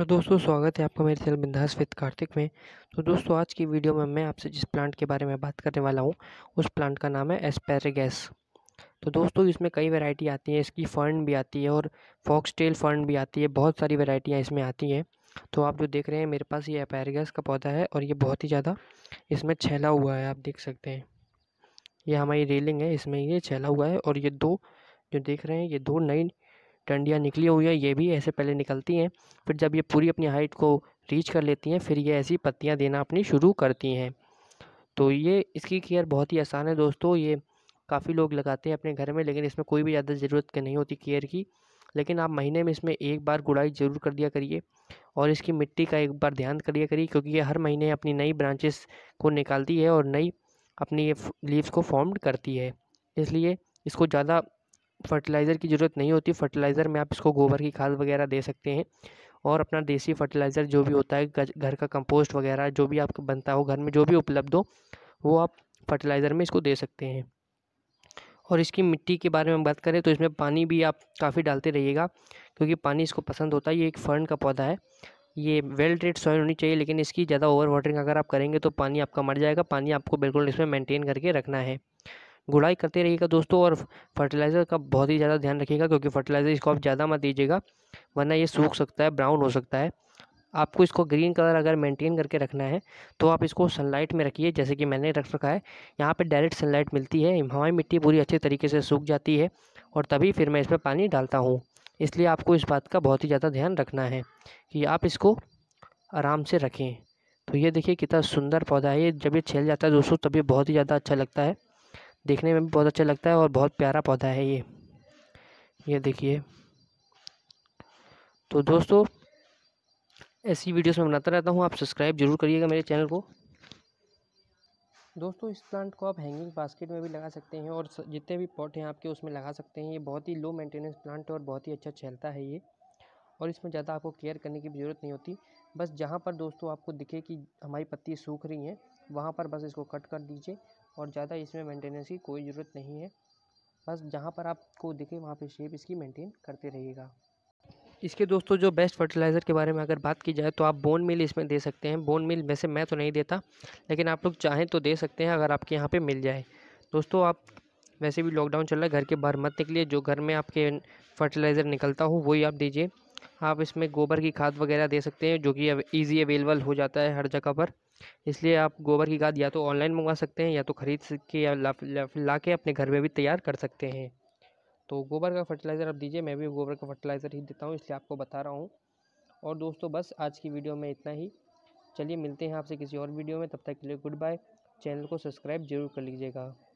hello तो दोस्तों स्वागत है आपका मेरे चैनल बिंदास विद कार्तिक में तो दोस्तों आज की वीडियो में मैं आपसे जिस प्लांट के बारे में बात करने वाला हूँ उस प्लांट का नाम है एस्पेरेगस तो दोस्तों इसमें कई वैरायटी आती है इसकी फर्न भी आती है और फॉक्स टेल फर्न भी आती है बहुत सारी वैरायटियाँ इसमें आती हैं तो आप जो देख रहे हैं मेरे पास ये एपेरेगैस का पौधा है और ये बहुत ही ज़्यादा इसमें छैला हुआ है आप देख सकते हैं ये हमारी रेलिंग है इसमें ये छैला हुआ है और ये दो जो देख रहे हैं ये दो नई डंडियाँ निकली हुई हैं ये भी ऐसे पहले निकलती हैं फिर जब ये पूरी अपनी हाइट को रीच कर लेती हैं फिर ये ऐसी पत्तियाँ देना अपनी शुरू करती हैं तो ये इसकी केयर बहुत ही आसान है दोस्तों ये काफ़ी लोग लगाते हैं अपने घर में लेकिन इसमें कोई भी ज़्यादा ज़रूरत नहीं होती केयर की लेकिन आप महीने में इसमें एक बार गुड़ाई ज़रूर कर दिया करिए और इसकी मिट्टी का एक बार ध्यान दिया करिए क्योंकि ये हर महीने अपनी नई ब्रांचेस को निकालती है और नई अपनी ये लीव्स को फॉर्म करती है इसलिए इसको ज़्यादा फर्टिलाइज़र की ज़रूरत नहीं होती फर्टिलाइज़र में आप इसको गोबर की खाद वगैरह दे सकते हैं और अपना देसी फर्टिलाइज़र जो भी होता है घर का कंपोस्ट वगैरह जो भी आपका बनता हो घर में जो भी उपलब्ध हो वो आप फर्टिलाइज़र में इसको दे सकते हैं और इसकी मिट्टी के बारे में बात करें तो इसमें पानी भी आप काफ़ी डालते रहिएगा क्योंकि पानी इसको पसंद होता है ये एक फर्न का पौधा है ये वेल ट्रेड सॉइल होनी चाहिए लेकिन इसकी ज़्यादा ओवर वाटरिंग अगर आप करेंगे तो पानी आपका मर जाएगा पानी आपको बिल्कुल इसमें मेंटेन करके रखना है गुड़ाई करते रहिएगा दोस्तों और फर्टिलाइज़र का बहुत ही ज़्यादा ध्यान रखिएगा क्योंकि फर्टिलाइज़र इसको आप ज़्यादा मत दीजिएगा वरना ये सूख सकता है ब्राउन हो सकता है आपको इसको ग्रीन कलर अगर मेंटेन करके रखना है तो आप इसको सनलाइट में रखिए जैसे कि मैंने रख रखा है यहाँ पे डायरेक्ट सनलाइट मिलती है हमारी मिट्टी पूरी अच्छे तरीके से सूख जाती है और तभी फिर मैं इस पर पानी डालता हूँ इसलिए आपको इस बात का बहुत ही ज़्यादा ध्यान रखना है कि आप इसको आराम से रखें तो ये देखिए कितना सुंदर पौधा है ये जब ये छेल जाता है दोस्तों तब ये बहुत ही ज़्यादा अच्छा लगता है देखने में भी बहुत अच्छा लगता है और बहुत प्यारा पौधा है ये ये देखिए तो दोस्तों ऐसी वीडियोस में बनाता रहता हूँ आप सब्सक्राइब जरूर करिएगा मेरे चैनल को दोस्तों इस प्लांट को आप हैंगिंग बास्केट में भी लगा सकते हैं और जितने भी पॉट हैं आपके उसमें लगा सकते हैं ये बहुत ही लो मेंटेनेंस प्लांट है और बहुत ही अच्छा चलता है ये और इसमें ज़्यादा आपको केयर करने की भी ज़रूरत नहीं होती बस जहाँ पर दोस्तों आपको दिखे कि हमारी पत्ती सूख रही हैं वहाँ पर बस इसको कट कर दीजिए और ज़्यादा इसमें मेंटेनेंस की कोई ज़रूरत नहीं है बस जहाँ पर आपको दिखे वहाँ पे शेप इसकी मेंटेन करते रहिएगा इसके दोस्तों जो बेस्ट फर्टिलाइज़र के बारे में अगर बात की जाए तो आप बोन मिल इसमें दे सकते हैं बोन मिल वैसे मैं तो नहीं देता लेकिन आप लोग चाहें तो दे सकते हैं अगर आपके यहाँ पर मिल जाए दोस्तों आप वैसे भी लॉकडाउन चल रहा है घर के बाहर मत निकलिए जो घर में आपके फर्टिलाइज़र निकलता हो वही आप दीजिए आप इसमें गोबर की खाद वगैरह दे सकते हैं जो कि ईज़ी अवेलेबल हो जाता है हर जगह पर इसलिए आप गोबर की खाद या तो ऑनलाइन मंगवा सकते हैं या तो ख़रीद के या ला, ला, ला के अपने घर में भी तैयार कर सकते हैं तो गोबर का फर्टिलाइज़र आप दीजिए मैं भी गोबर का फर्टिलाइज़र ही देता हूँ इसलिए आपको बता रहा हूँ और दोस्तों बस आज की वीडियो में इतना ही चलिए मिलते हैं आपसे किसी और वीडियो में तब तक के लिए गुड बाय चैनल को सब्सक्राइब जरूर कर लीजिएगा